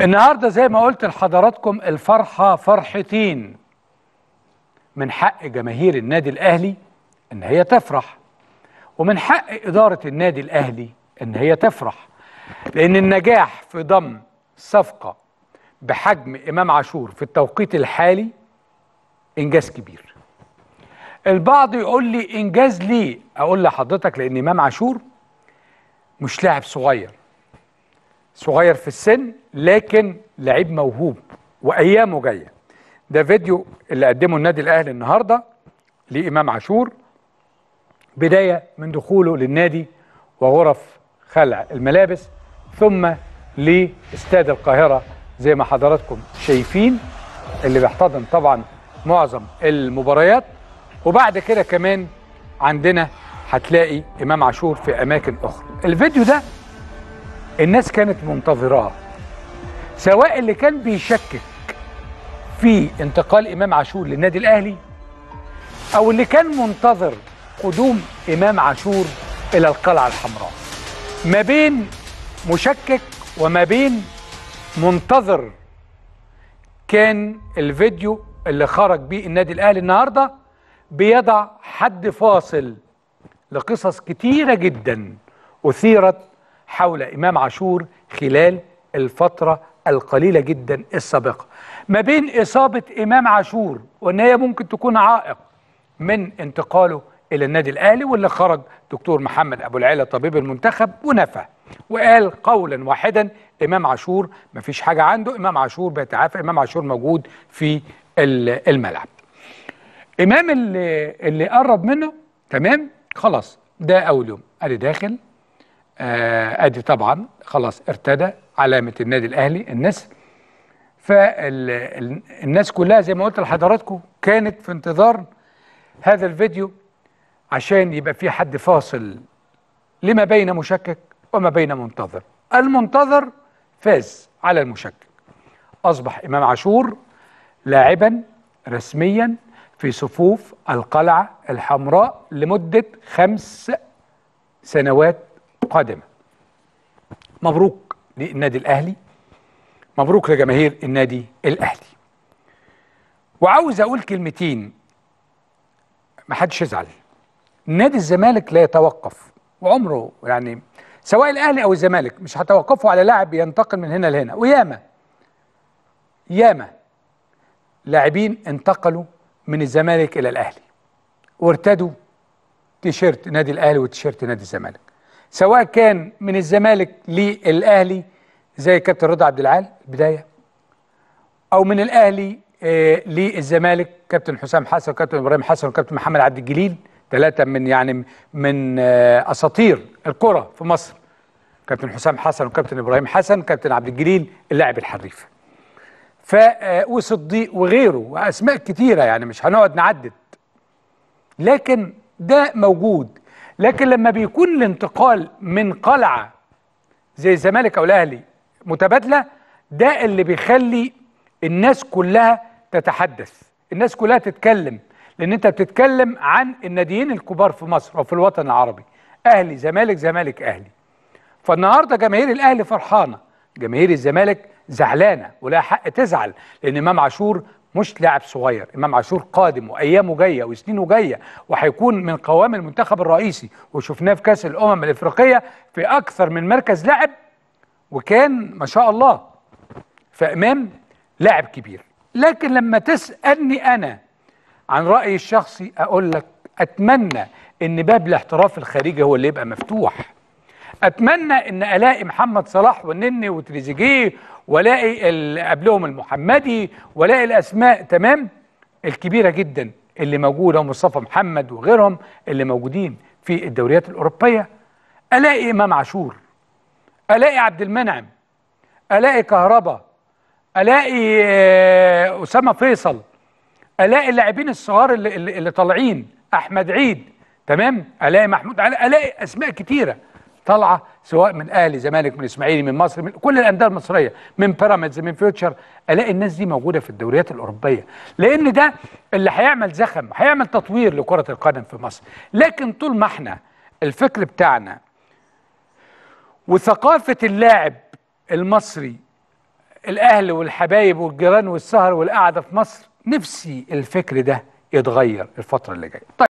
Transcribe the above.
النهارده زي ما قلت لحضراتكم الفرحه فرحتين من حق جماهير النادي الاهلي ان هي تفرح ومن حق اداره النادي الاهلي ان هي تفرح لان النجاح في ضم صفقه بحجم امام عاشور في التوقيت الحالي انجاز كبير البعض يقول لي انجاز ليه اقول لحضرتك لان امام عاشور مش لاعب صغير صغير في السن لكن لعيب موهوب وايامه جايه ده فيديو اللي قدمه النادي الاهلي النهارده لامام عاشور بدايه من دخوله للنادي وغرف خلع الملابس ثم لاستاد القاهره زي ما حضراتكم شايفين اللي بيحتضن طبعا معظم المباريات وبعد كده كمان عندنا هتلاقي امام عاشور في اماكن اخرى الفيديو ده الناس كانت منتظراه سواء اللي كان بيشكك في انتقال امام عاشور للنادي الاهلي او اللي كان منتظر قدوم امام عاشور الى القلعه الحمراء ما بين مشكك وما بين منتظر كان الفيديو اللي خرج بيه النادي الاهلي النهارده بيضع حد فاصل لقصص كتيره جدا اثيرت حول إمام عاشور خلال الفترة القليلة جدا السابقة ما بين إصابة إمام عاشور وأن هي ممكن تكون عائق من انتقاله إلى النادي الأهلي واللي خرج دكتور محمد أبو العيلة طبيب المنتخب ونفى وقال قولا واحدا إمام عاشور مفيش حاجة عنده إمام عاشور بيتعافى إمام عاشور موجود في الملعب إمام اللي, اللي قرب منه تمام خلاص ده أول يوم قال داخل آه، ادي طبعا خلاص ارتدى علامه النادي الاهلي النسر فالناس كلها زي ما قلت لحضراتكم كانت في انتظار هذا الفيديو عشان يبقى في حد فاصل لما بين مشكك وما بين منتظر المنتظر فاز على المشكك أصبح إمام عاشور لاعبا رسميا في صفوف القلعة الحمراء لمدة خمس سنوات قادمة مبروك للنادي الأهلي مبروك لجماهير النادي الأهلي وعاوز أقول كلمتين محدش يزعل نادي الزمالك لا يتوقف وعمره يعني سواء الأهلي أو الزمالك مش هتوقفوا على لاعب ينتقل من هنا لهنا وياما ياما لاعبين انتقلوا من الزمالك إلى الأهلي وارتدوا تيشيرت نادي الأهلي وتيشيرت نادي الزمالك سواء كان من الزمالك للاهلي زي كابتن رضا عبد العال البدايه او من الاهلي آه، للزمالك كابتن حسام حسن وكابتن ابراهيم حسن وكابتن محمد عبد الجليل ثلاثه من يعني من آه، اساطير الكره في مصر كابتن حسام حسن وكابتن ابراهيم حسن كابتن عبد الجليل اللاعب الحريف ف وصديق وغيره واسماء كتيره يعني مش هنقعد نعدد لكن ده موجود لكن لما بيكون الانتقال من قلعه زي الزمالك او الاهلي متبادله ده اللي بيخلي الناس كلها تتحدث الناس كلها تتكلم لان انت بتتكلم عن الناديين الكبار في مصر او في الوطن العربي اهلي زمالك زمالك اهلي فالنهارده جماهير الاهلي فرحانه جماهير الزمالك زعلانه ولها حق تزعل لان امام عاشور مش لاعب صغير امام عاشور قادم وايامه جايه وسنينه جايه وهيكون من قوام المنتخب الرئيسي وشفناه في كاس الامم الافريقيه في اكثر من مركز لعب وكان ما شاء الله فامام لاعب كبير لكن لما تسالني انا عن رايي الشخصي اقول لك اتمنى ان باب الاحتراف الخارجي هو اللي يبقى مفتوح اتمنى ان الاقي محمد صلاح والنني وتريزيجيه والاقي قبلهم المحمدي والاقي الاسماء تمام الكبيره جدا اللي موجوده ومصطفى محمد وغيرهم اللي موجودين في الدوريات الاوروبيه الاقي امام عاشور الاقي عبد المنعم الاقي كهربا الاقي آه، اسامه فيصل الاقي اللاعبين الصغار اللي, اللي, اللي طالعين احمد عيد تمام الاقي محمود الاقي اسماء كتيره طالعه سواء من اهلي زمالك من اسماعيلي من مصر من كل الانديه المصريه من بيراميدز من فيوتشر الاقي الناس دي موجوده في الدوريات الاوروبيه لان ده اللي هيعمل زخم هيعمل تطوير لكره القدم في مصر لكن طول ما احنا الفكر بتاعنا وثقافه اللاعب المصري الاهل والحبايب والجيران والسهر والقعده في مصر نفسي الفكر ده يتغير الفتره اللي جايه طيب